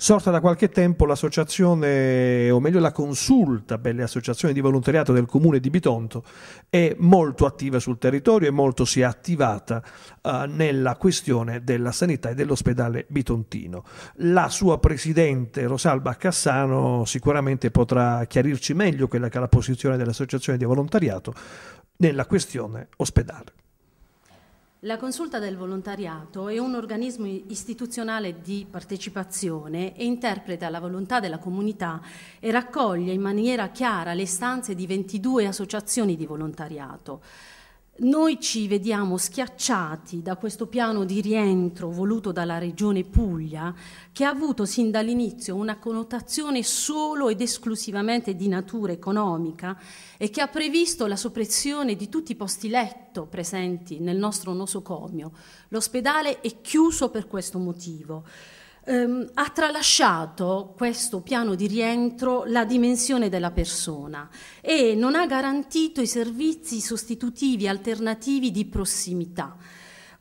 sorta da qualche tempo l'associazione, o meglio la consulta per le associazioni di volontariato del comune di Bitonto, è molto attiva sul territorio e molto si è attivata eh, nella questione della sanità e dell'ospedale bitontino. La sua presidente Rosalba Cassano sicuramente potrà chiarirci meglio quella che è la posizione dell'associazione di volontariato nella questione ospedale. La consulta del volontariato è un organismo istituzionale di partecipazione e interpreta la volontà della comunità e raccoglie in maniera chiara le istanze di 22 associazioni di volontariato. Noi ci vediamo schiacciati da questo piano di rientro voluto dalla Regione Puglia, che ha avuto sin dall'inizio una connotazione solo ed esclusivamente di natura economica e che ha previsto la soppressione di tutti i posti letto presenti nel nostro nosocomio. L'ospedale è chiuso per questo motivo ehm, ha tralasciato questo piano di rientro la dimensione della persona e non ha garantito i servizi sostitutivi alternativi di prossimità.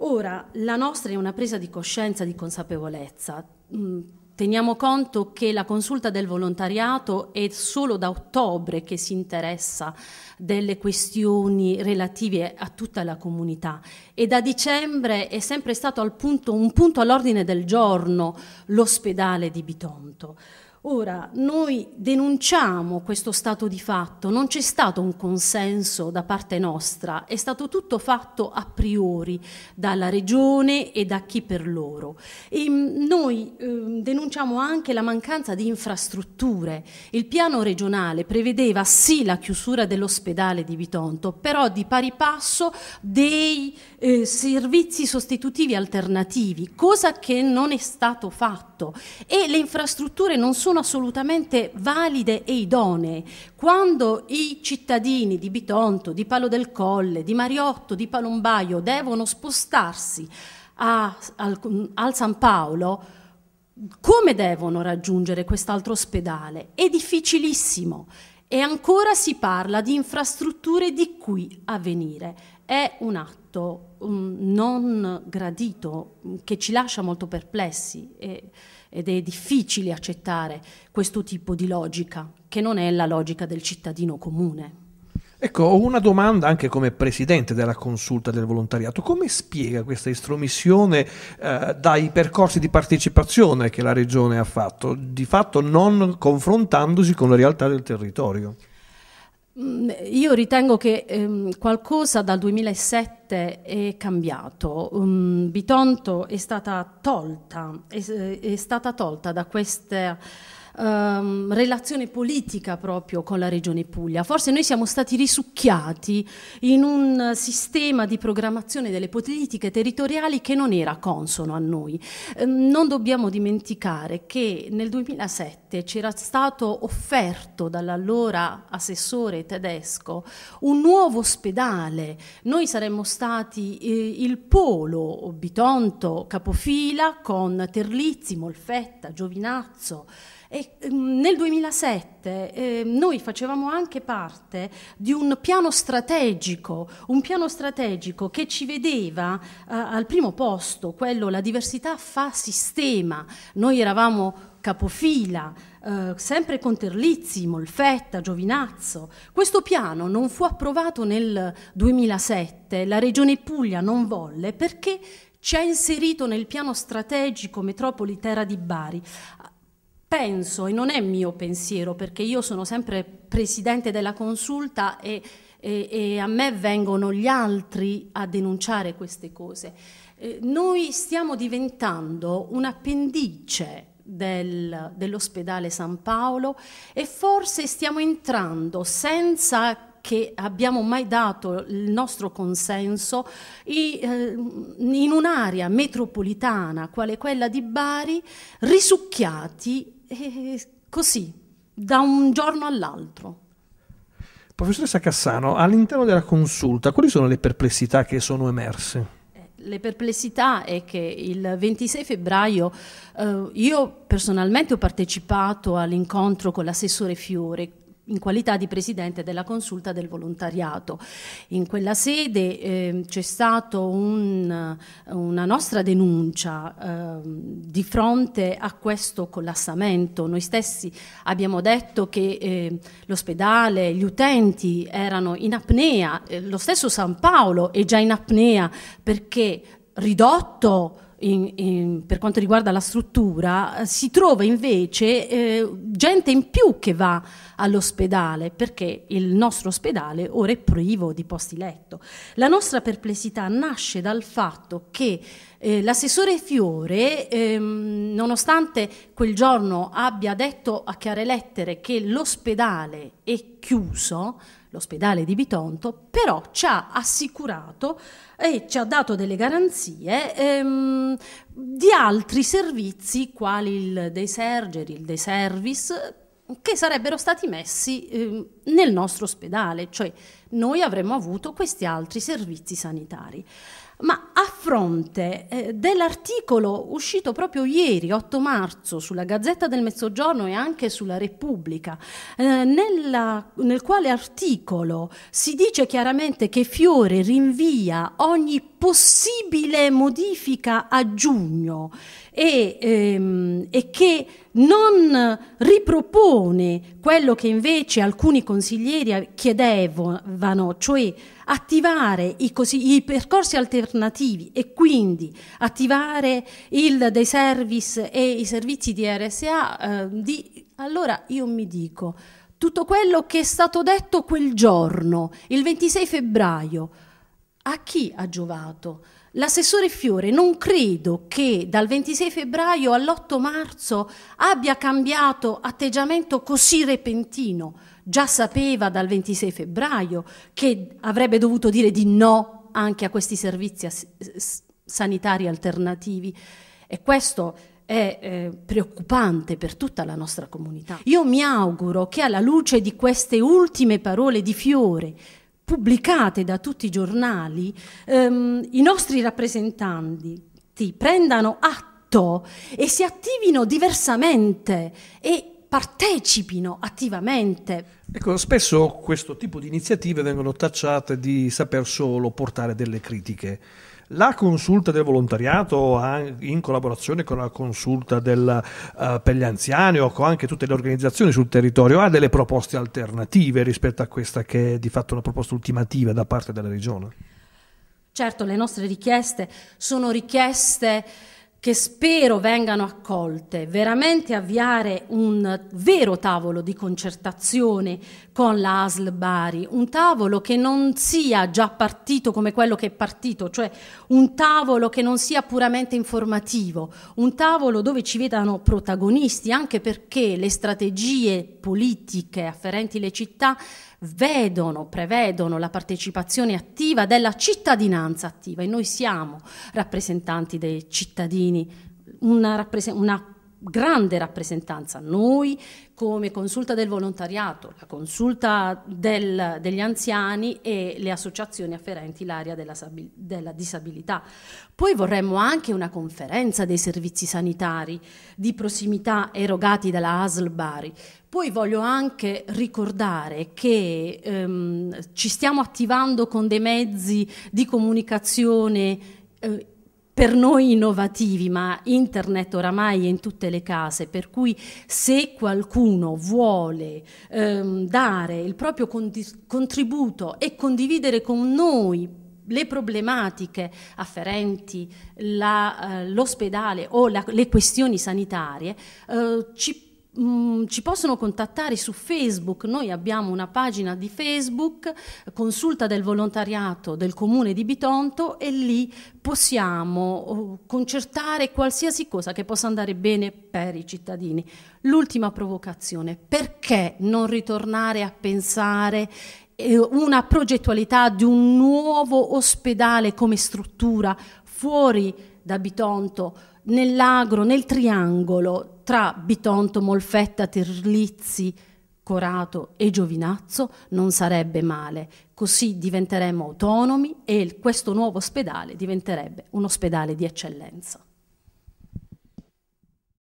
Ora, la nostra è una presa di coscienza, di consapevolezza. Mh, mm, Teniamo conto che la consulta del volontariato è solo da ottobre che si interessa delle questioni relative a tutta la comunità e da dicembre è sempre stato punto, un punto all'ordine del giorno l'ospedale di Bitonto. Ora, noi denunciamo questo stato di fatto, non c'è stato un consenso da parte nostra, è stato tutto fatto a priori dalla Regione e da chi per loro. E mm, noi eh, denunciamo anche la mancanza di infrastrutture. Il piano regionale prevedeva sì la chiusura dell'ospedale di Vitonto, però di pari passo dei eh, servizi sostitutivi alternativi, cosa che non è stato fatto. E le infrastrutture non sono sono assolutamente valide e idonee. Quando i cittadini di Bitonto, di Palo del Colle, di Mariotto, di Palombaio devono spostarsi a, al, al San Paolo, come devono raggiungere quest'altro ospedale? È difficilissimo e ancora si parla di infrastrutture di qui a venire. È un atto um, non gradito che ci lascia molto perplessi. E, ed è difficile accettare questo tipo di logica, che non è la logica del cittadino comune. Ecco, ho una domanda anche come presidente della consulta del volontariato. Come spiega questa estromissione eh, dai percorsi di partecipazione che la Regione ha fatto, di fatto non confrontandosi con la realtà del territorio? Mm, io ritengo che ehm, qualcosa dal 2007 è cambiato. Um, Bitonto è stata tolta, è, è stata tolta da queste ehm, relazione politica proprio con la Regione Puglia. Forse noi siamo stati risucchiati in un sistema di programmazione delle politiche territoriali che non era consono a noi. Eh, non dobbiamo dimenticare che nel 2007 c'era stato offerto dall'allora assessore tedesco un nuovo ospedale. Noi saremmo stati eh, il polo Bitonto, Capofila con Terlizzi, Molfetta, Giovinazzo, e, mm, nel 2007 eh, noi facevamo anche parte di un piano strategico, un piano strategico che ci vedeva eh, al primo posto, quello la diversità fa sistema. Noi eravamo capofila, eh, sempre con Terlizzi, Molfetta, Giovinazzo. Questo piano non fu approvato nel 2007, la Regione Puglia non volle perché ci ha inserito nel piano strategico Metropoli Terra di Bari penso, e non è mio pensiero, perché io sono sempre presidente della consulta e, e, e a me vengono gli altri a denunciare queste cose. Eh, noi stiamo diventando un'appendice del, dell'ospedale San Paolo e forse stiamo entrando senza che abbiamo mai dato il nostro consenso eh, in un'area metropolitana quale quella di Bari, risucchiati eh, così, da un giorno all'altro. Professoressa Cassano, all'interno della consulta quali sono le perplessità che sono emerse? Eh, le perplessità è che il 26 febbraio eh, io personalmente ho partecipato all'incontro con l'assessore Fiore in qualità di presidente della consulta del volontariato. In quella sede eh, c'è stata un, una nostra denuncia eh, di fronte a questo collassamento. Noi stessi abbiamo detto che eh, l'ospedale, gli utenti erano in apnea, eh, lo stesso San Paolo è già in apnea perché ridotto in, in, per quanto riguarda la struttura, si trova invece eh, gente in più che va all'ospedale perché il nostro ospedale ora è privo di posti letto. La nostra perplessità nasce dal fatto che eh, l'assessore Fiore, ehm, nonostante quel giorno abbia detto a chiare lettere che l'ospedale è chiuso, l'ospedale di Bitonto, però ci ha assicurato e ci ha dato delle garanzie ehm, di altri servizi quali il dei surgery, il dei service, che sarebbero stati messi eh, nel nostro ospedale, cioè noi avremmo avuto questi altri servizi sanitari ma a fronte eh, dell'articolo uscito proprio ieri, 8 marzo, sulla Gazzetta del Mezzogiorno e anche sulla Repubblica, eh, nella, nel quale articolo si dice chiaramente che Fiore rinvia ogni possibile modifica a giugno e, ehm, e che non ripropone quello che invece alcuni consiglieri chiedevano, cioè attivare i, così, i, percorsi alternativi e quindi attivare il dei service e i servizi di RSA, eh, di, allora io mi dico, tutto quello che è stato detto quel giorno, il 26 febbraio, a chi ha giovato? L'assessore Fiore non credo che dal 26 febbraio all'8 marzo abbia cambiato atteggiamento così repentino. Già sapeva dal 26 febbraio che avrebbe dovuto dire di no anche a questi servizi sanitari alternativi e questo è eh, preoccupante per tutta la nostra comunità. Io mi auguro che alla luce di queste ultime parole di Fiore, pubblicate da tutti i giornali, ehm, i nostri rappresentanti prendano atto e si attivino diversamente e partecipino attivamente. Ecco, spesso questo tipo di iniziative vengono tacciate di saper solo portare delle critiche. La consulta del volontariato in collaborazione con la consulta del, uh, per gli anziani o con anche tutte le organizzazioni sul territorio ha delle proposte alternative rispetto a questa che è di fatto una proposta ultimativa da parte della regione? Certo, le nostre richieste sono richieste che spero vengano accolte, veramente avviare un vero tavolo di concertazione con la ASL Bari, un tavolo che non sia già partito come quello che è partito, cioè un tavolo che non sia puramente informativo, un tavolo dove ci vedano protagonisti, anche perché le strategie politiche afferenti alle città vedono, prevedono la partecipazione attiva della cittadinanza attiva e noi siamo rappresentanti dei cittadini quindi una, una grande rappresentanza. Noi come consulta del volontariato, la consulta del, degli anziani e le associazioni afferenti l'area della, della, disabilità. Poi vorremmo anche una conferenza dei servizi sanitari di prossimità erogati dalla ASL Bari. Poi voglio anche ricordare che ehm, ci stiamo attivando con dei mezzi di comunicazione eh, per noi innovativi, ma internet oramai è in tutte le case, per cui se qualcuno vuole ehm, dare il proprio contributo e condividere con noi le problematiche afferenti all'ospedale eh, o la, le questioni sanitarie, eh, ci Mm, ci possono contattare su Facebook, noi abbiamo una pagina di Facebook, consulta del volontariato del comune di Bitonto e lì possiamo oh, concertare qualsiasi cosa che possa andare bene per i cittadini. L'ultima provocazione, perché non ritornare a pensare eh, una progettualità di un nuovo ospedale come struttura fuori da Bitonto? nell'agro, nel triangolo tra Bitonto, Molfetta, Terlizzi, Corato e Giovinazzo non sarebbe male. Così diventeremmo autonomi e questo nuovo ospedale diventerebbe un ospedale di eccellenza.